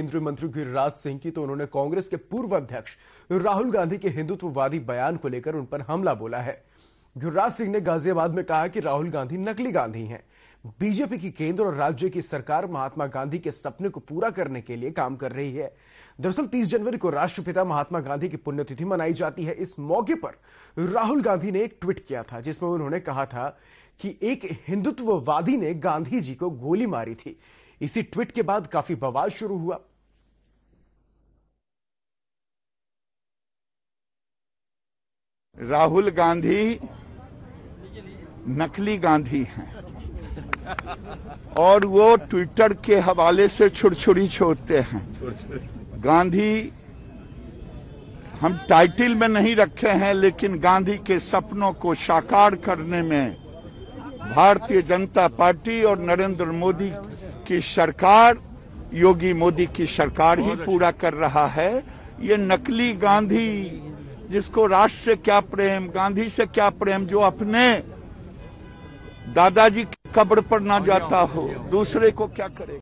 केंद्रीय मंत्री गिरिराज सिंह की तो उन्होंने कांग्रेस के पूर्व अध्यक्ष राहुल गांधी के हिंदुत्ववादी बयान को लेकर उन पर हमला बोला है गिरिराज सिंह ने गाजियाबाद में कहा कि राहुल गांधी नकली गांधी हैं बीजेपी की केंद्र और राज्य की सरकार महात्मा गांधी के सपने को पूरा करने के लिए काम कर रही है दरअसल 30 जनवरी को राष्ट्रपिता महात्मा गांधी की पुण्यतिथि मनाई जाती है इस मौके पर राहुल गांधी ने एक ट्वीट किया था जिसमें उन्होंने कहा था कि एक हिंदुत्ववादी ने गांधी जी को गोली मारी थी इसी ट्वीट के बाद काफी बवाल शुरू हुआ राहुल गांधी नकली गांधी हैं और वो ट्विटर के हवाले से छुड़छुड़ी छोड़ते हैं गांधी हम टाइटिल में नहीं रखे हैं लेकिन गांधी के सपनों को साकार करने में भारतीय जनता पार्टी और नरेंद्र मोदी की सरकार योगी मोदी की सरकार ही पूरा कर रहा है ये नकली गांधी जिसको राष्ट्र से क्या प्रेम गांधी से क्या प्रेम जो अपने दादाजी की कब्र पर ना जाता हो दूसरे को क्या करेगा